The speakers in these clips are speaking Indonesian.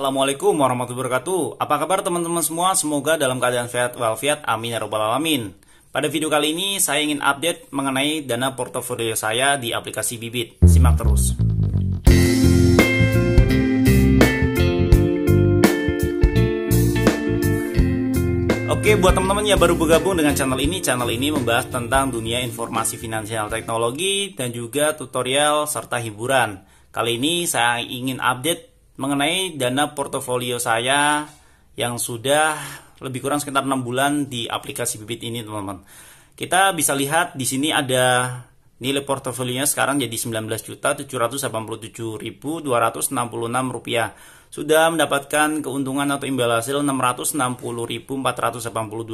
Assalamualaikum warahmatullahi wabarakatuh. Apa kabar teman-teman semua? Semoga dalam keadaan sehat walafiat. Amin ya robbal alamin. Pada video kali ini saya ingin update mengenai dana portofolio saya di aplikasi Bibit. Simak terus. Oke, buat teman-teman yang baru bergabung dengan channel ini, channel ini membahas tentang dunia informasi finansial teknologi dan juga tutorial serta hiburan. Kali ini saya ingin update mengenai dana portofolio saya yang sudah lebih kurang sekitar enam bulan di aplikasi Bibit ini, teman-teman. Kita bisa lihat di sini ada nilai portofolionya sekarang jadi 19.787.266 rupiah. Sudah mendapatkan keuntungan atau imbal hasil 660.482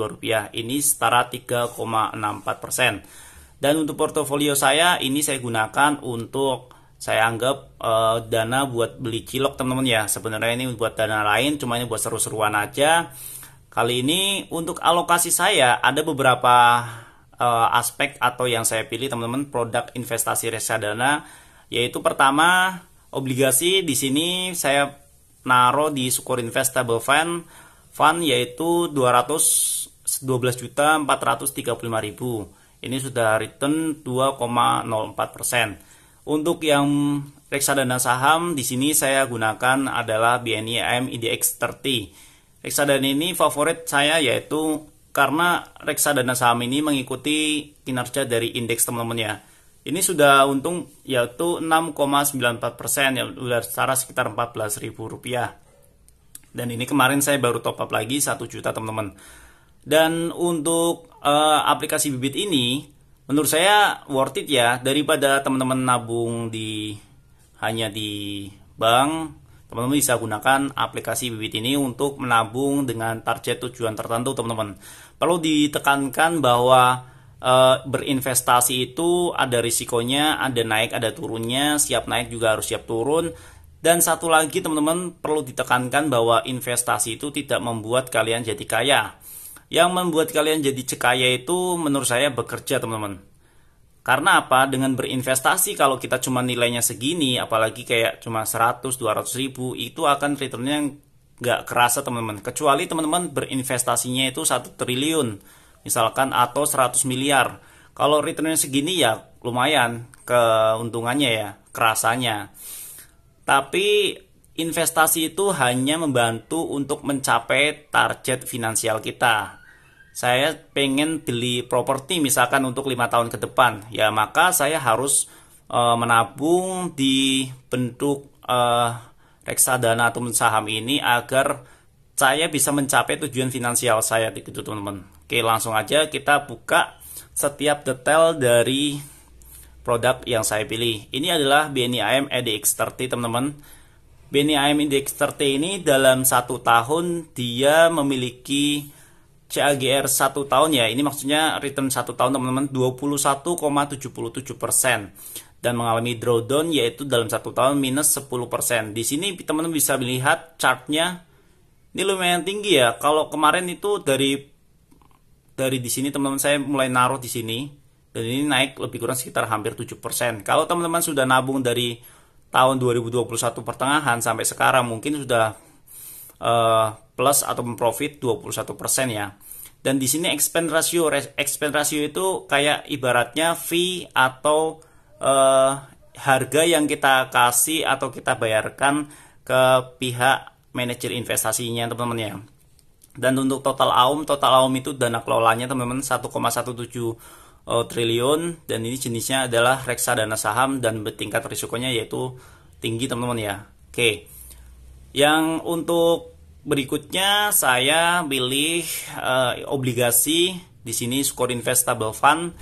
rupiah. Ini setara 3,64 persen. Dan untuk portofolio saya ini saya gunakan untuk saya anggap uh, dana buat beli cilok teman-teman ya sebenarnya ini buat dana lain cuma ini buat seru-seruan aja kali ini untuk alokasi saya ada beberapa uh, aspek atau yang saya pilih teman-teman produk investasi reksadana yaitu pertama obligasi di sini saya naruh di Sukor Investable Fund fund yaitu 212 juta 435 ribu ini sudah return 2,04 persen untuk yang reksadana saham di sini saya gunakan adalah BNI AM IDX 30. Reksadana ini favorit saya yaitu karena reksadana saham ini mengikuti kinerja dari indeks teman-teman ya. Ini sudah untung yaitu 6,94% yang sudah secara sekitar 14.000 rupiah. Dan ini kemarin saya baru top up lagi 1 juta teman-teman. Dan untuk uh, aplikasi bibit ini menurut saya worth it ya daripada teman-teman nabung di hanya di bank teman-teman bisa gunakan aplikasi Bibit ini untuk menabung dengan target tujuan tertentu, teman-teman. Perlu ditekankan bahwa e, berinvestasi itu ada risikonya, ada naik, ada turunnya, siap naik juga harus siap turun. Dan satu lagi, teman-teman, perlu ditekankan bahwa investasi itu tidak membuat kalian jadi kaya. Yang membuat kalian jadi cekaya itu menurut saya bekerja teman-teman. Karena apa? Dengan berinvestasi kalau kita cuma nilainya segini, apalagi kayak cuma 100-200 ribu, itu akan returnnya nggak kerasa teman-teman. Kecuali teman-teman berinvestasinya itu satu triliun, misalkan atau 100 miliar. Kalau returnnya segini ya lumayan keuntungannya ya, kerasanya. Tapi investasi itu hanya membantu untuk mencapai target finansial kita. Saya pengen beli properti misalkan untuk lima tahun ke depan, ya maka saya harus e, menabung di bentuk e, reksadana atau saham ini agar saya bisa mencapai tujuan finansial saya gitu teman-teman. Oke langsung aja kita buka setiap detail dari produk yang saya pilih. Ini adalah BNI AM EDX30 teman-teman Benny IM Index 30 ini dalam satu tahun dia memiliki CAGR satu tahun ya ini maksudnya return satu tahun teman-teman 21,77 persen dan mengalami drawdown yaitu dalam satu tahun minus 10 persen di sini teman-teman bisa melihat chartnya ini lumayan tinggi ya kalau kemarin itu dari dari di sini teman-teman saya mulai naruh di sini dan ini naik lebih kurang sekitar hampir 7 persen kalau teman-teman sudah nabung dari tahun 2021 pertengahan sampai sekarang mungkin sudah uh, plus atau profit 21% ya. Dan di sini expense ratio expense ratio itu kayak ibaratnya fee atau uh, harga yang kita kasih atau kita bayarkan ke pihak manajer investasinya teman-teman ya. Dan untuk total AUM, total AUM itu dana kelolanya teman-teman 1,17 Eh, triliun dan ini jenisnya adalah reksadana saham dan bertingkat risikonya yaitu tinggi teman-teman ya. Oke. Yang untuk berikutnya saya pilih uh, obligasi di sini Skor Investable Fund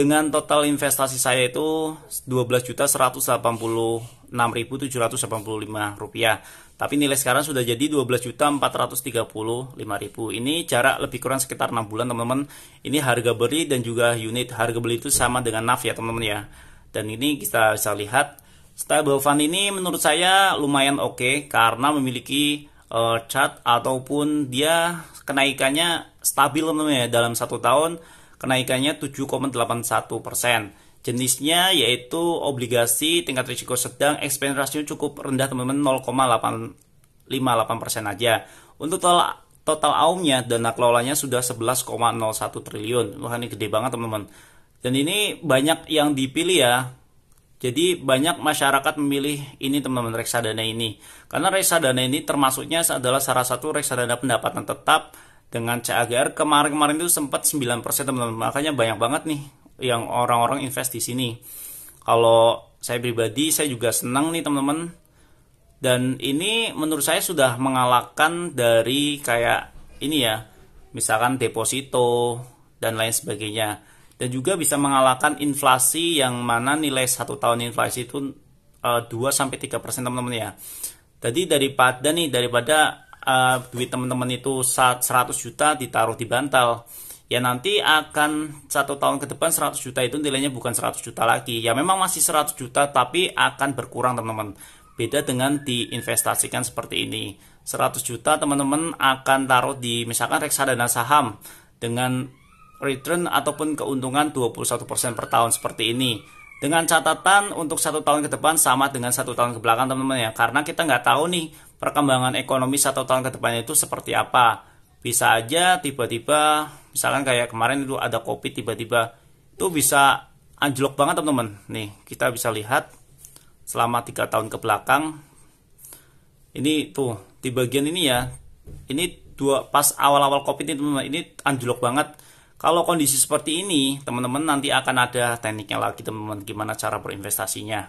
dengan total investasi saya itu 12.186.785 rupiah tapi nilai sekarang sudah jadi 12.435.000 ini jarak lebih kurang sekitar 6 bulan teman-teman ini harga beli dan juga unit harga beli itu sama dengan NAV ya teman-teman ya dan ini kita bisa lihat stable fund ini menurut saya lumayan oke okay karena memiliki uh, chart ataupun dia kenaikannya stabil teman-teman ya dalam satu tahun kenaikannya 7,81 persen. Jenisnya yaitu obligasi tingkat risiko sedang, expense ratio cukup rendah teman-teman 0,858 persen aja. Untuk total total aumnya dana kelolanya sudah 11,01 triliun. Wah ini gede banget teman-teman. Dan ini banyak yang dipilih ya. Jadi banyak masyarakat memilih ini teman-teman reksadana ini. Karena reksadana ini termasuknya adalah salah satu reksadana pendapatan tetap dengan CAGR kemarin-kemarin itu sempat 9% teman-teman. Makanya banyak banget nih yang orang-orang invest di sini. Kalau saya pribadi saya juga senang nih teman-teman. Dan ini menurut saya sudah mengalahkan dari kayak ini ya, misalkan deposito dan lain sebagainya. Dan juga bisa mengalahkan inflasi yang mana nilai satu tahun inflasi itu uh, 2 3% teman-teman ya. Jadi daripada nih daripada uh, duit teman-teman itu 100 juta ditaruh di bantal ya nanti akan satu tahun ke depan 100 juta itu nilainya bukan 100 juta lagi ya memang masih 100 juta tapi akan berkurang teman-teman beda dengan diinvestasikan seperti ini 100 juta teman-teman akan taruh di misalkan reksadana saham dengan return ataupun keuntungan 21% per tahun seperti ini dengan catatan untuk satu tahun ke depan sama dengan satu tahun ke belakang teman-teman ya karena kita nggak tahu nih perkembangan ekonomi satu tahun ke depannya itu seperti apa. Bisa aja tiba-tiba, misalkan kayak kemarin itu ada kopi tiba-tiba, itu bisa anjlok banget teman-teman. Nih, kita bisa lihat selama tiga tahun ke belakang. Ini tuh, di bagian ini ya, ini dua pas awal-awal COVID ini teman-teman, ini anjlok banget. Kalau kondisi seperti ini, teman-teman nanti akan ada tekniknya lagi teman-teman, gimana cara berinvestasinya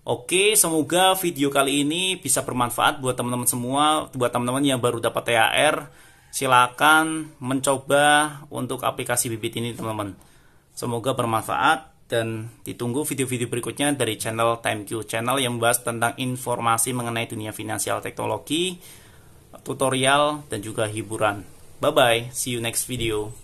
Oke, semoga video kali ini bisa bermanfaat buat teman-teman semua, buat teman-teman yang baru dapat THR, silakan mencoba untuk aplikasi Bibit ini teman-teman. Semoga bermanfaat dan ditunggu video-video berikutnya dari channel TimeQ channel yang membahas tentang informasi mengenai dunia finansial teknologi, tutorial dan juga hiburan. Bye bye, see you next video.